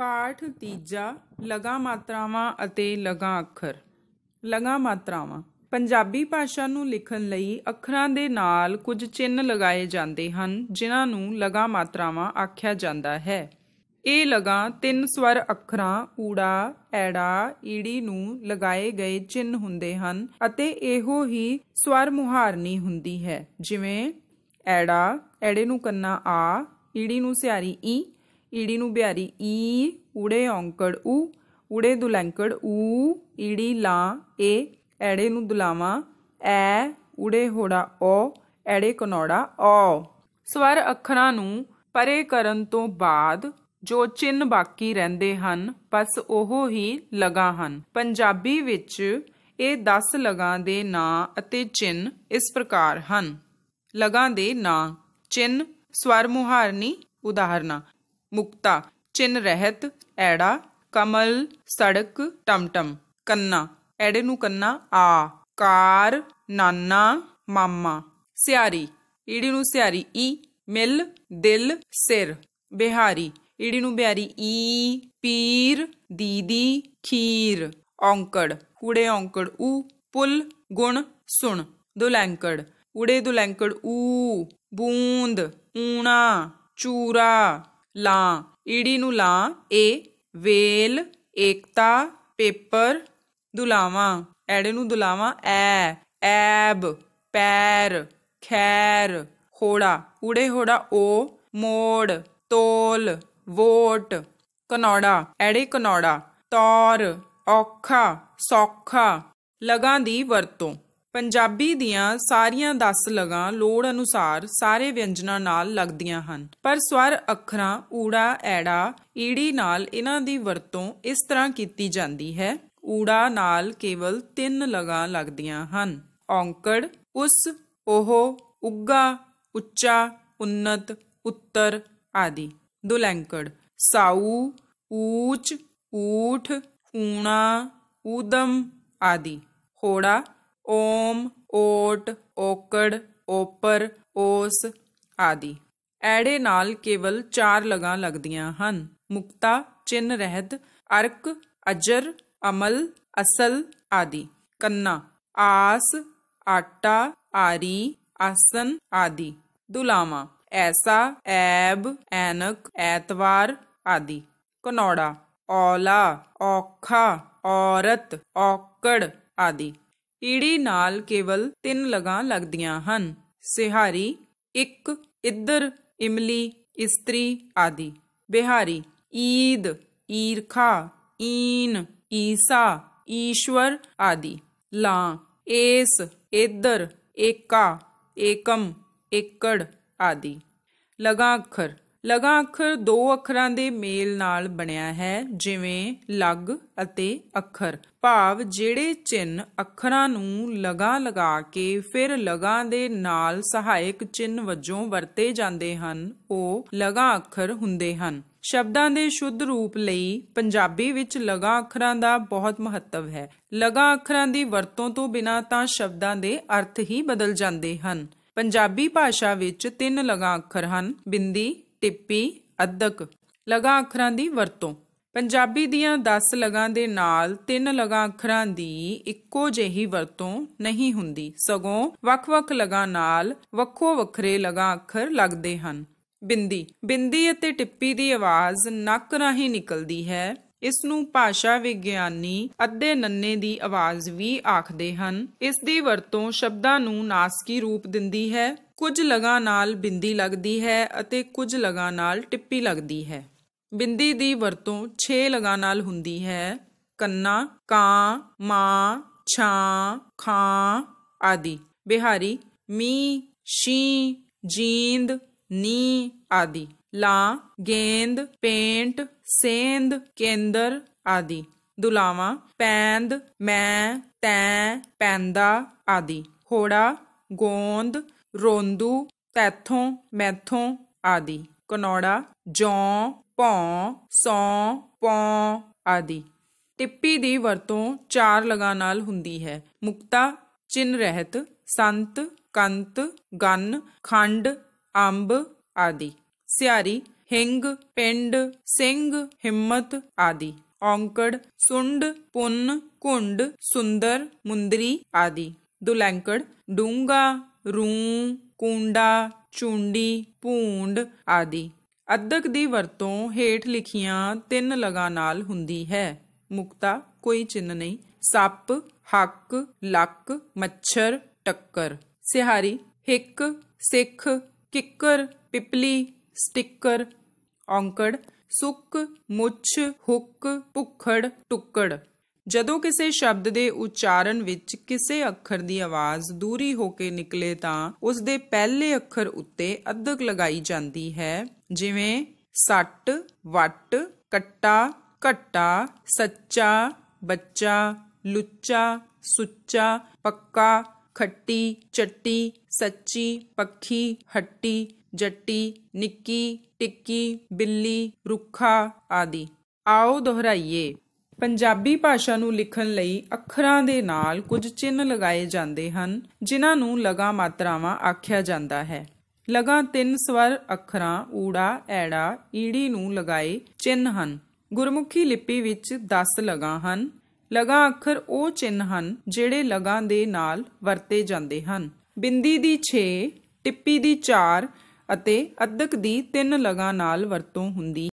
ਪਾਠ ਤੀਜਾ ਲਗਾ ਮਾਤਰਾਵਾਂ ਅਤੇ ਲਗਾ ਅੱਖਰ ਲਗਾ ਮਾਤਰਾਵਾਂ ਪੰਜਾਬੀ ਭਾਸ਼ਾ ਨੂੰ ਲਿਖਣ ਲਈ ਅੱਖਰਾਂ ਦੇ ਨਾਲ ਕੁਝ ਚਿੰਨ ਲਗਾਏ ਜਾਂਦੇ ਹਨ ਜਿਨ੍ਹਾਂ ਨੂੰ ਲਗਾ ਮਾਤਰਾਵਾਂ ਆਖਿਆ ਜਾਂਦਾ ਹੈ ਇਹ ਲਗਾ ਤਿੰਨ ਸਵਰ ਅੱਖਰਾਂ ਊੜਾ ਐੜਾ ਈੜੀ ਨੂੰ ਲਗਾਏ ਗਏ ਚਿੰਨ ਹੁੰਦੇ ਹਨ ਅਤੇ ਇਹੋ ਹੀ ਸਵਰ ਮੁਹਾਰਨੀ ਹੁੰਦੀ ਹੈ ਜਿਵੇਂ ਐੜਾ ਐੜੇ ਨੂੰ ਕੰਨਾ ਆ ਈੜੀ ਨੂੰ ਸਿਆਰੀ ਈ ਈੜੀ ਨੂੰ ਬਿਹਾਰੀ ਈ ਊੜੇ ਔਂਕੜ ਊ ਊੜੇ ਦੁਲੈਂਕੜ ਊ ਈੜੀ ਲਾ ਏ ਐੜੇ ਨੂੰ ਦੁਲਾਵਾ ਐ ਊੜੇ ਹੋੜਾ ਔ ਐੜੇ ਕਨੌੜਾ ਔ ਸਵਰ ਅੱਖਰਾਂ ਨੂੰ ਪਰੇ ਕਰਨ ਤੋਂ ਬਾਅਦ ਜੋ ਚਿੰਨ ਬਾਕੀ ਰਹਿੰਦੇ ਹਨ ਬਸ ਉਹ ਹੀ ਲਗਾ ਹਨ ਪੰਜਾਬੀ ਵਿੱਚ ਇਹ 10 ਲਗਾ ਦੇ ਨਾਂ ਅਤੇ ਚਿੰਨ ਇਸ ਪ੍ਰਕਾਰ ਹਨ ਲਗਾ ਦੇ ਨਾਂ ਚਿੰਨ ਸਵਰ ਮੁਹਾਰਨੀ ਉਦਾਹਰਨਾਂ ਮੁਕਤਾ ਚਿੰਨ ਰਹਿਤ ਐੜਾ ਕਮਲ ਸੜਕ ਟਮਟਮ ਕੰਨਾ ਐੜੇ ਨੂੰ ਕੰਨਾ ਆ ਕਾਰ ਨਾਨਾ ਮਾਮਾ ਸਿਆਰੀ ਈੜੀ ਨੂੰ ਸਿਆਰੀ ਈ ਮਿਲ ਦਿਲ ਸਿਰ ਬਿਹਾਰੀ ਈੜੀ ਨੂੰ ਬਿਹਾਰੀ ਈ ਪੀਰ ਦੀਦੀ ਖੀਰ ਔਂਕੜ ਊੜੇ ਔਂਕੜ ਊ ਪੁੱਲ ਗੁਣ ਸੁਣ ਦੁਲੈਂਕੜ ਊੜੇ ਦੁਲੈਂਕੜ ਊ ਬੂੰਦ ਊਣਾ ਚੂਰਾ ਲਾਂ ਈੜੀ ਨੂੰ ਲਾਂ ਏ ਵੇਲ ਏਕਤਾ ਪੇਪਰ ਦੁਲਾਵਾ ਐੜੇ ਨੂੰ ਦੁਲਾਵਾ ਐ ਐਬ ਪੈਰ ਖੈਰ ਹੋੜਾ ਊੜੇ ਹੋੜਾ ਓ ਮੋੜ ਤੋਲ ਵੋਟ ਕਨੌੜਾ ਐੜੇ ਕਨੌੜਾ ਤੌਰ ਔਖਾ ਸੌਖਾ ਲਗਾਂ ਦੀ ਵਰਤੋਂ ਪੰਜਾਬੀ ਦੀਆਂ ਸਾਰੀਆਂ 10 ਲਗਾਂ ਲੋੜ ਅਨੁਸਾਰ ਸਾਰੇ ਵਿਅੰਜਨਾਂ ਨਾਲ ਲੱਗਦੀਆਂ ਹਨ ਪਰ ਸਵਰ ਅੱਖਰਾਂ ਊੜਾ ਐੜਾ ਈੜੀ ਨਾਲ ਇਹਨਾਂ ਦੀ ਵਰਤੋਂ ਇਸ ਤਰ੍ਹਾਂ ਕੀਤੀ ਜਾਂਦੀ ਹੈ ਊੜਾ ਨਾਲ ਕੇਵਲ 3 ਲਗਾਂ ਲੱਗਦੀਆਂ ਹਨ ਔਂਕੜ ਉਸ ਉਹ ਉੱਗਾ ਉੱਚਾ ਉન્નਤ ਉੱਤਰ ਆਦਿ ਦੁਲੈਂਕੜ ਸਾਊ ਊਚ ਊਠ ਊਣਾ ਉਦਮ ਆਦਿ ਹੋੜਾ ओम ओट ओकड़ ਓਪਰ ਓਸ ਆਦਿ ਐੜੇ ਨਾਲ ਕੇਵਲ ਚਾਰ ਲਗਾਂ ਲੱਗਦੀਆਂ ਹਨ ਮੁਕਤਾ ਚਿੰਨ ਰਹਿਤ ਅਰਕ ਅਜਰ ਅਮਲ ਅਸਲ ਆਦਿ ਕੰਨਾ ਆਸ ਆਟਾ ਆਰੀ ਆਸਨ ਆਦਿ ਦੁਲਾਵਾ ਐਸਾ ਐਬ ਐਨਕ ਐਤਵਾਰ ਆਦਿ ਕਨੌੜਾ ਔਲਾ ਔਖਾ ਔਰਤ ਔਕੜ ਆਦਿ ਈੜੀ ਨਾਲ ਕੇਵਲ ਤਿੰਨ ਲਗਾਂ ਲੱਗਦੀਆਂ ਹਨ ਸਿਹਾਰੀ ਇੱਕ ਇੱਧਰ ਇਮਲੀ ਇਸਤਰੀ ਆਦਿ ਬਿਹਾਰੀ ਈਦ ਈਰਖਾ ਈਨ ਈਸਾ ईश्वर आदि ला एस एदर एका एकम एकड़ आदि लगाक्षर ਲਗਾ ਅੱਖਰ ਦੋ ਅੱਖਰਾਂ ਦੇ ਮੇਲ ਨਾਲ ਬਣਿਆ ਹੈ ਜਿਵੇਂ ਲਗ ਅਤੇ ਅੱਖਰ ਭਾਵ ਜਿਹੜੇ ਚਿੰਨ ਅੱਖਰਾਂ ਨੂੰ ਲਗਾ ਲਗਾ ਕੇ ਫਿਰ ਲਗਾ ਦੇ ਨਾਲ ਸਹਾਇਕ ਚਿੰਨ ਵਜੋਂ ਵਰਤੇ ਜਾਂਦੇ ਹਨ ਉਹ ਲਗਾ ਅੱਖਰ ਹੁੰਦੇ ਹਨ ਸ਼ਬਦਾਂ ਦੇ ਸ਼ੁੱਧ ਰੂਪ ਲਈ ਪੰਜਾਬੀ ਵਿੱਚ ਲਗਾ ਅੱਖਰਾਂ ਦਾ ਬਹੁਤ ਮਹੱਤਵ ਹੈ ਲਗਾ ਅੱਖਰਾਂ ਦੀ ਵਰਤੋਂ ਤੋਂ ਬਿਨਾਂ ਤਾਂ ਸ਼ਬਦਾਂ ਦੇ ਅਰਥ ਹੀ ਬਦਲ ਜਾਂਦੇ ਹਨ ਪੰਜਾਬੀ ਭਾਸ਼ਾ ਵਿੱਚ ਤਿੰਨ ਲਗਾ ਅੱਖਰ ਹਨ ਬਿੰਦੀ ਟਿੱਪੀ ਅਦਕ ਲਗਾ ਅੱਖਰਾਂ ਦੀ ਵਰਤੋਂ ਪੰਜਾਬੀ ਦੀਆਂ 10 ਲਗਾਂ ਦੇ ਨਾਲ ਤਿੰਨ ਲਗਾ ਅੱਖਰਾਂ ਦੀ ਇੱਕੋ ਜਿਹੀ ਵਰਤੋਂ ਨਹੀਂ ਹੁੰਦੀ ਸਗੋਂ ਵੱਖ-ਵੱਖ ਲਗਾ ਨਾਲ ਵੱਖੋ ਵੱਖਰੇ ਲਗਾ ਅੱਖਰ ਲੱਗਦੇ ਹਨ ਬਿੰਦੀ ਬਿੰਦੀ ਅਤੇ ਟਿੱਪੀ ਦੀ ਆਵਾਜ਼ ਨੱਕ ਰਾਹੀਂ ਨਿਕਲਦੀ ਹੈ ਇਸ ਨੂੰ ਭਾਸ਼ਾ ਵਿਗਿਆਨੀ ਅੱਧੇ ਨੰਨੇ ਦੀ ਆਵਾਜ਼ ਵੀ ਆਖਦੇ ਹਨ ਇਸ ਦੀ ਵਰਤੋਂ ਸ਼ਬਦਾਂ ਨੂੰ ਨਾਸਕੀ ਰੂਪ ਦਿੰਦੀ ਹੈ ਕੁਝ ਲਗਾ ਨਾਲ ਬਿੰਦੀ ਲੱਗਦੀ ਹੈ ਅਤੇ ਕੁਝ ਲਗਾ ਨਾਲ ਟਿੱਪੀ ਲੱਗਦੀ ਹੈ ਬਿੰਦੀ ਦੀ ਵਰਤੋਂ 6 ਲਗਾ ਨਾਲ ਹੁੰਦੀ ਹੈ ਕੰਨਾ ਕਾਂ ਮਾਂ ਛਾਂ ਖਾਂ ਆਦਿ ਬਿਹਾਰੀ ਮੀ ਸ਼ੀ ਜੀਂਦ ਨੀ ਆਦਿ ਲਾ ਗੇਂਦ ਪੇਂਟ ਸੇਂਦ ਕੇਂਦਰ ਆਦਿ ਦੁਲਾਵਾ ਪੈਂਦ ਮੈਂ ਤੈ ਪੈਂਦਾ ਆਦਿ ਹੋੜਾ ਗੋਂਦ ਰੋਂਦੂ ਤੈਥੋਂ ਮੈਥੋਂ ਆਦਿ ਕਨੋੜਾ ਜੋਂ ਭੌ ਸੌ ਪੌ ਆਦਿ ਟਿੱਪੀ ਦੀ ਵਰਤੋਂ ਚਾਰ ਲਗਾ ਨਾਲ ਹੁੰਦੀ ਹੈ ਮੁਕਤਾ ਚਿੰਨ ਰਹਿਤ ਸੰਤ ਕੰਤ ਗਨ ਖੰਡ ਅੰਬ ਆਦਿ ਸਿਆਰੀ ਹਿੰਗ ਪਿੰਡ ਸਿੰਘ ਹਿੰਮਤ ਆਦਿ ਔਂਕੜ ਸੁੰਡ ਪੁੰਨ ਕੁੰਡ ਸੁੰਦਰ ਮੁੰਦਰੀ ਆਦਿ ਦੁਲੈਂਕੜ ਡੂੰਗਾ ਰੂ ਕੁੰਡਾ ਚੁੰਡੀ ਪੂੰਡ ਆਦਿ ਅਦਕ ਦੀ ਵਰਤੋਂ ਹੇਠ ਲਿਖੀਆਂ ਤਿੰਨ ਲਗਾ ਨਾਲ ਹੁੰਦੀ ਹੈ ਮੁਕਤਾ ਕੋਈ ਚਿੰਨ ਨਹੀਂ ਸੱਪ ਹੱਕ ਲੱਕ ਮੱਛਰ ਟੱਕਰ ਸਿਹਾਰੀ ਹਿੱਕ ਸਿੱਖ ਕਿੱਕਰ ਪਿਪਲੀ ਸਟicker ਔਂਕੜ ਸੁੱਕ ਮੁੱਛ ਹੁੱਕ ਭੁਖੜ ਟੁੱਕੜ ਜਦੋਂ ਕਿਸੇ ਸ਼ਬਦ ਦੇ ਉਚਾਰਨ ਵਿੱਚ ਕਿਸੇ ਅੱਖਰ ਦੀ ਆਵਾਜ਼ ਦੂਰੀ ਹੋ ਕੇ ਨਿਕਲੇ ਤਾਂ ਉਸ ਦੇ ਪਹਿਲੇ ਅੱਖਰ ਉੱਤੇ ਅੱਧਕ ਲਗਾਈ ਜਾਂਦੀ ਹੈ ਜਿਵੇਂ ਸੱਟ ਵੱਟ ਕੱਟਾ ਘੱਟਾ ਸੱਚਾ ਬੱਚਾ ਲੁੱਚਾ ਸੁੱਚਾ ਪੱਕਾ ਖੱਟੀ ਚੱਟੀ ਸੱਚੀ ਪੱਖੀ ਹੱਟੀ ਜੱਟੀ ਨਿੱਕੀ ਟਿੱਕੀ ਬਿੱਲੀ ਰੁੱਖਾ ਆਦਿ ਆਓ ਦੁਹਰਾਈਏ ਪੰਜਾਬੀ ਭਾਸ਼ਾ ਨੂੰ ਲਿਖਣ ਲਈ ਅੱਖਰਾਂ ਦੇ ਨਾਲ ਕੁਝ ਚਿੰਨ ਲਗਾਏ ਜਾਂਦੇ ਹਨ ਜਿਨ੍ਹਾਂ ਨੂੰ ਲਗਾ ਮਾਤਰਾਵਾਂ ਆਖਿਆ ਜਾਂਦਾ ਹੈ ਲਗਾ ਤਿੰਨ ਸਵਰ ਅੱਖਰਾਂ ਊੜਾ ਐੜਾ ਈੜੀ ਨੂੰ ਲਗਾਏ ਚਿੰਨ ਹਨ ਗੁਰਮੁਖੀ ਲਿਪੀ ਵਿੱਚ 10 ਲਗਾ ਹਨ ਲਗਾ ਅੱਖਰ ਉਹ ਚਿੰਨ ਹਨ ਜਿਹੜੇ ਲਗਾ ਦੇ ਨਾਲ ਵਰਤੇ ਜਾਂਦੇ ਹਨ ਬਿੰਦੀ ਦੀ 6 ਟਿੱਪੀ ਦੀ 4 ਅਤੇ ਅਦਕ ਦੀ ਤਿੰਨ ਲਗਾਂ ਨਾਲ ਵਰਤੋਂ ਹੁੰਦੀ